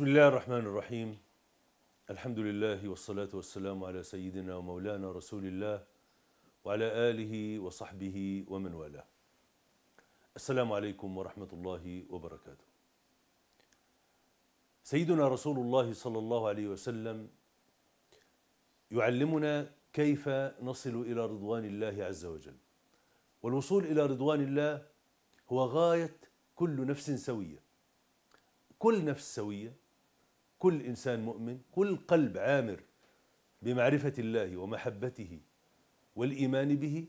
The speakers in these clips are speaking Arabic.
بسم الله الرحمن الرحيم الحمد لله والصلاة والسلام على سيدنا ومولانا رسول الله وعلى آله وصحبه ومن والاه السلام عليكم ورحمة الله وبركاته سيدنا رسول الله صلى الله عليه وسلم يعلمنا كيف نصل إلى رضوان الله عز وجل والوصول إلى رضوان الله هو غاية كل نفس سويه كل نفس سوية كل إنسان مؤمن كل قلب عامر بمعرفة الله ومحبته والإيمان به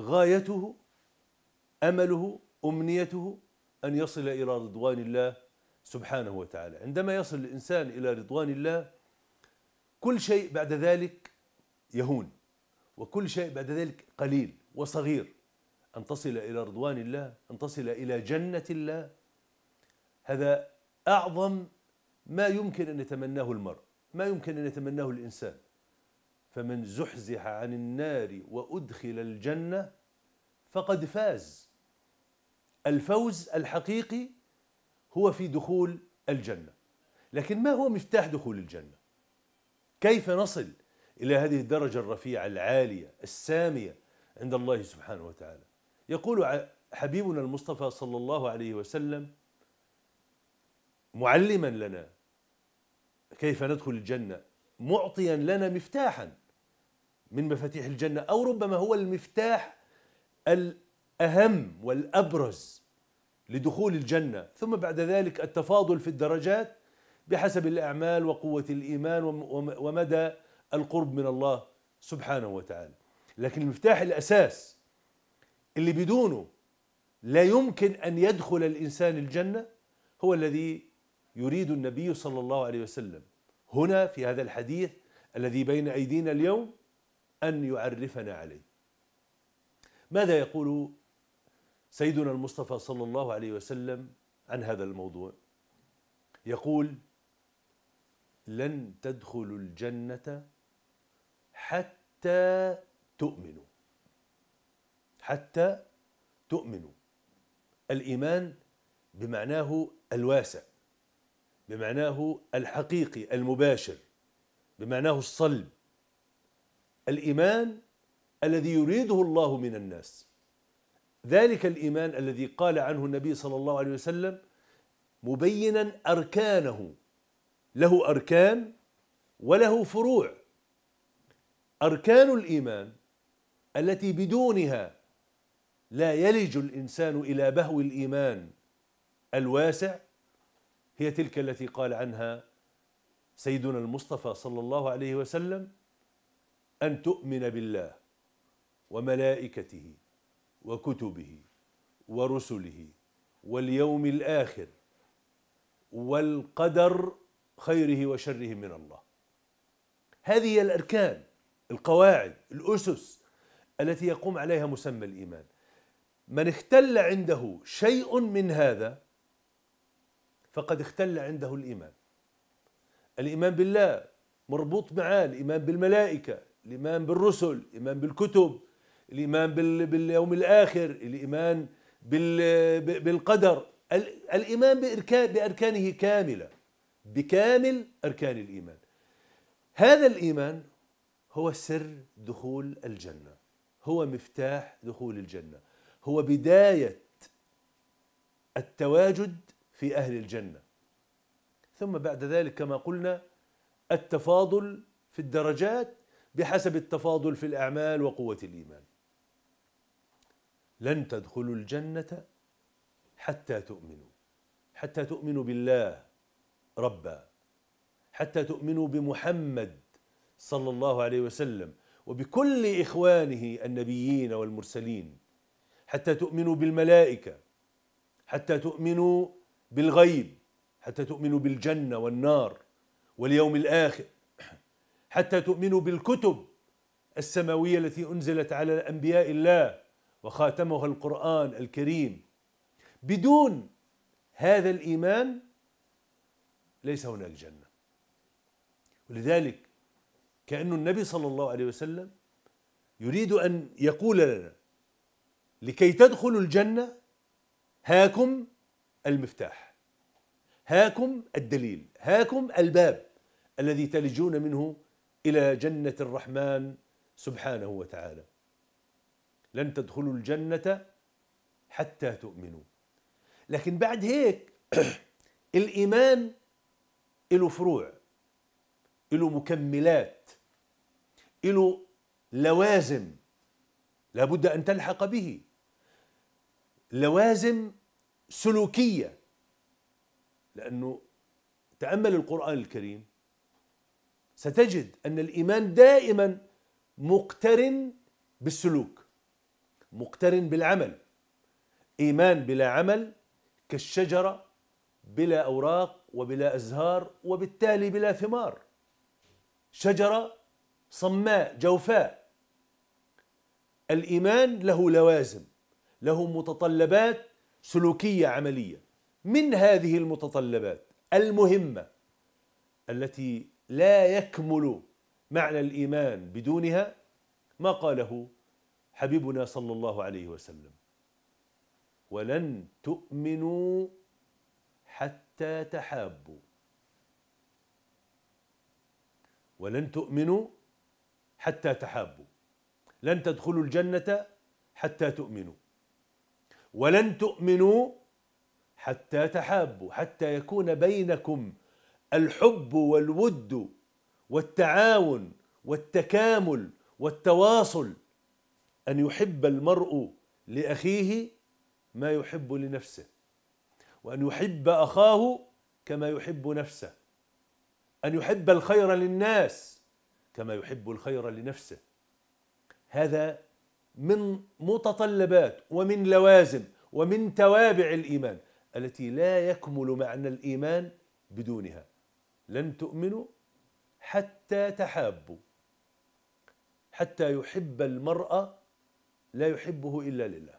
غايته أمله أمنيته أن يصل إلى رضوان الله سبحانه وتعالى عندما يصل الإنسان إلى رضوان الله كل شيء بعد ذلك يهون وكل شيء بعد ذلك قليل وصغير أن تصل إلى رضوان الله أن تصل إلى جنة الله هذا أعظم ما يمكن أن يتمناه المرء ما يمكن أن يتمناه الإنسان فمن زحزح عن النار وأدخل الجنة فقد فاز الفوز الحقيقي هو في دخول الجنة لكن ما هو مفتاح دخول الجنة كيف نصل إلى هذه الدرجة الرفيعة العالية السامية عند الله سبحانه وتعالى يقول حبيبنا المصطفى صلى الله عليه وسلم معلما لنا كيف ندخل الجنة معطيا لنا مفتاحا من مفاتيح الجنة أو ربما هو المفتاح الأهم والأبرز لدخول الجنة ثم بعد ذلك التفاضل في الدرجات بحسب الأعمال وقوة الإيمان ومدى القرب من الله سبحانه وتعالى لكن المفتاح الأساس اللي بدونه لا يمكن أن يدخل الإنسان الجنة هو الذي يريد النبي صلى الله عليه وسلم هنا في هذا الحديث الذي بين أيدينا اليوم أن يعرفنا عليه ماذا يقول سيدنا المصطفى صلى الله عليه وسلم عن هذا الموضوع يقول لن تدخلوا الجنة حتى تؤمنوا حتى تؤمنوا الإيمان بمعناه الواسع بمعناه الحقيقي المباشر بمعناه الصلب الإيمان الذي يريده الله من الناس ذلك الإيمان الذي قال عنه النبي صلى الله عليه وسلم مبينا أركانه له أركان وله فروع أركان الإيمان التي بدونها لا يلج الإنسان إلى بهو الإيمان الواسع هي تلك التي قال عنها سيدنا المصطفى صلى الله عليه وسلم أن تؤمن بالله وملائكته وكتبه ورسله واليوم الآخر والقدر خيره وشره من الله هذه هي الأركان القواعد الأسس التي يقوم عليها مسمى الإيمان من اختل عنده شيء من هذا فقد اختل عنده الإيمان الإيمان بالله مربوط معاه الإيمان بالملائكة الإيمان بالرسل الإيمان بالكتب الإيمان باليوم الآخر الإيمان بالقدر الإيمان بإركان بأركانه كاملة بكامل أركان الإيمان هذا الإيمان هو سر دخول الجنة هو مفتاح دخول الجنة هو بداية التواجد في أهل الجنة ثم بعد ذلك كما قلنا التفاضل في الدرجات بحسب التفاضل في الأعمال وقوة الإيمان لن تدخلوا الجنة حتى تؤمنوا حتى تؤمنوا بالله ربا حتى تؤمنوا بمحمد صلى الله عليه وسلم وبكل إخوانه النبيين والمرسلين حتى تؤمنوا بالملائكة حتى تؤمنوا بالغيب حتى تؤمنوا بالجنة والنار واليوم الآخر حتى تؤمنوا بالكتب السماوية التي أنزلت على أنبياء الله وخاتمها القرآن الكريم بدون هذا الإيمان ليس هناك جنة ولذلك كأن النبي صلى الله عليه وسلم يريد أن يقول لنا لكي تدخلوا الجنة هاكم المفتاح هاكم الدليل هاكم الباب الذي تلجون منه الى جنه الرحمن سبحانه وتعالى لن تدخلوا الجنه حتى تؤمنوا لكن بعد هيك الايمان له فروع له مكملات له لوازم لابد ان تلحق به لوازم سلوكيه لانه تامل القران الكريم ستجد ان الايمان دائما مقترن بالسلوك مقترن بالعمل ايمان بلا عمل كالشجره بلا اوراق وبلا ازهار وبالتالي بلا ثمار شجره صماء جوفاء الايمان له لوازم له متطلبات سلوكية عملية من هذه المتطلبات المهمة التي لا يكمل معنى الإيمان بدونها ما قاله حبيبنا صلى الله عليه وسلم ولن تؤمنوا حتى تحابوا ولن تؤمنوا حتى تحابوا لن تدخلوا الجنة حتى تؤمنوا ولن تؤمنوا حتى تحابوا حتى يكون بينكم الحب والود والتعاون والتكامل والتواصل ان يحب المرء لاخيه ما يحب لنفسه وان يحب اخاه كما يحب نفسه ان يحب الخير للناس كما يحب الخير لنفسه هذا من متطلبات ومن لوازم ومن توابع الايمان التي لا يكمل معنى الايمان بدونها لن تؤمنوا حتى تحابوا حتى يحب المرء لا يحبه الا لله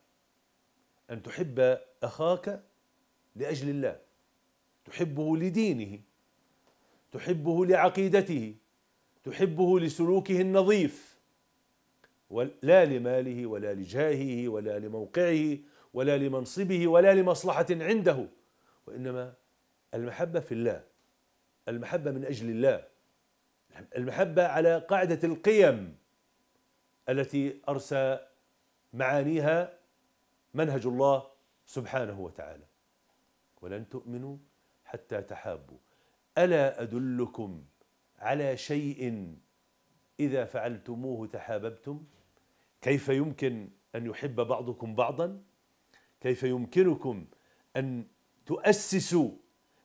ان تحب اخاك لاجل الله تحبه لدينه تحبه لعقيدته تحبه لسلوكه النظيف لا لماله ولا لجاهه ولا لموقعه ولا لمنصبه ولا لمصلحة عنده وإنما المحبة في الله المحبة من أجل الله المحبة على قاعدة القيم التي أرسى معانيها منهج الله سبحانه وتعالى ولن تؤمنوا حتى تحابوا ألا أدلكم على شيء إذا فعلتموه تحاببتم كيف يمكن أن يحب بعضكم بعضا كيف يمكنكم أن تؤسسوا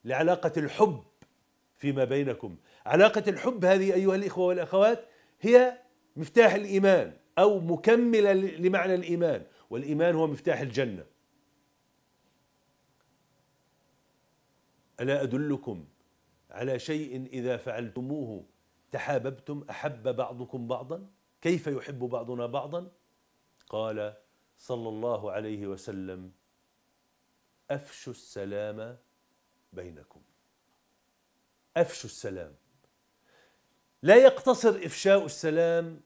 لعلاقة الحب فيما بينكم علاقة الحب هذه أيها الإخوة والأخوات هي مفتاح الإيمان أو مكملة لمعنى الإيمان والإيمان هو مفتاح الجنة ألا أدلكم على شيء إذا فعلتموه تحاببتم أحب بعضكم بعضا كيف يحب بعضنا بعضا قال صلى الله عليه وسلم افشوا السلام بينكم افشوا السلام لا يقتصر افشاء السلام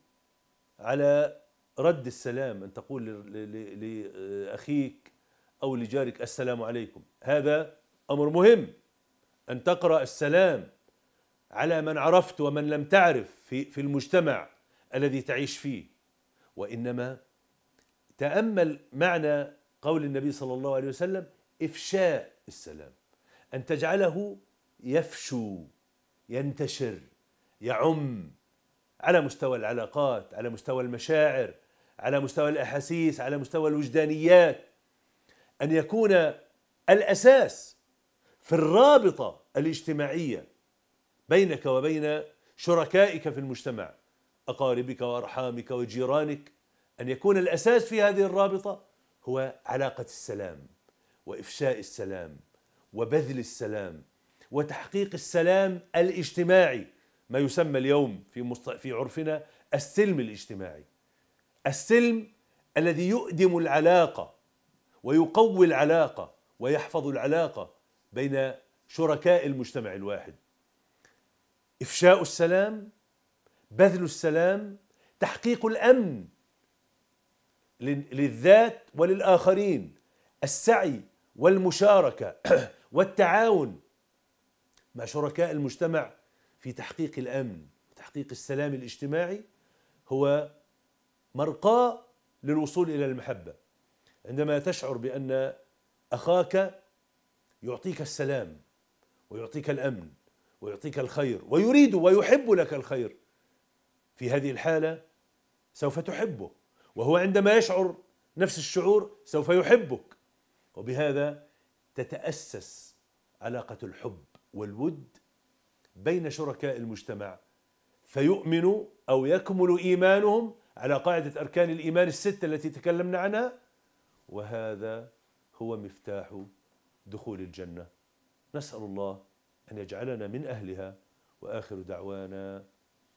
على رد السلام ان تقول لاخيك او لجارك السلام عليكم هذا امر مهم ان تقرا السلام على من عرفت ومن لم تعرف في في المجتمع الذي تعيش فيه وانما تامل معنى قول النبي صلى الله عليه وسلم افشاء السلام ان تجعله يفشو ينتشر يعم على مستوى العلاقات على مستوى المشاعر على مستوى الاحاسيس على مستوى الوجدانيات ان يكون الاساس في الرابطه الاجتماعيه بينك وبين شركائك في المجتمع أقاربك وأرحامك وجيرانك أن يكون الأساس في هذه الرابطة هو علاقة السلام وإفشاء السلام وبذل السلام وتحقيق السلام الاجتماعي ما يسمى اليوم في في عرفنا السلم الاجتماعي السلم الذي يؤدم العلاقه ويقوي العلاقه ويحفظ العلاقه بين شركاء المجتمع الواحد افشاء السلام بذل السلام تحقيق الامن للذات وللاخرين السعي والمشاركه والتعاون مع شركاء المجتمع في تحقيق الامن تحقيق السلام الاجتماعي هو مرقاه للوصول الى المحبه عندما تشعر بان اخاك يعطيك السلام ويعطيك الامن ويعطيك الخير ويريد ويحب لك الخير في هذه الحالة سوف تحبه وهو عندما يشعر نفس الشعور سوف يحبك وبهذا تتأسس علاقة الحب والود بين شركاء المجتمع فيؤمن أو يكمل إيمانهم على قاعدة أركان الإيمان الستة التي تكلمنا عنها وهذا هو مفتاح دخول الجنة نسأل الله أن يجعلنا من أهلها وآخر دعوانا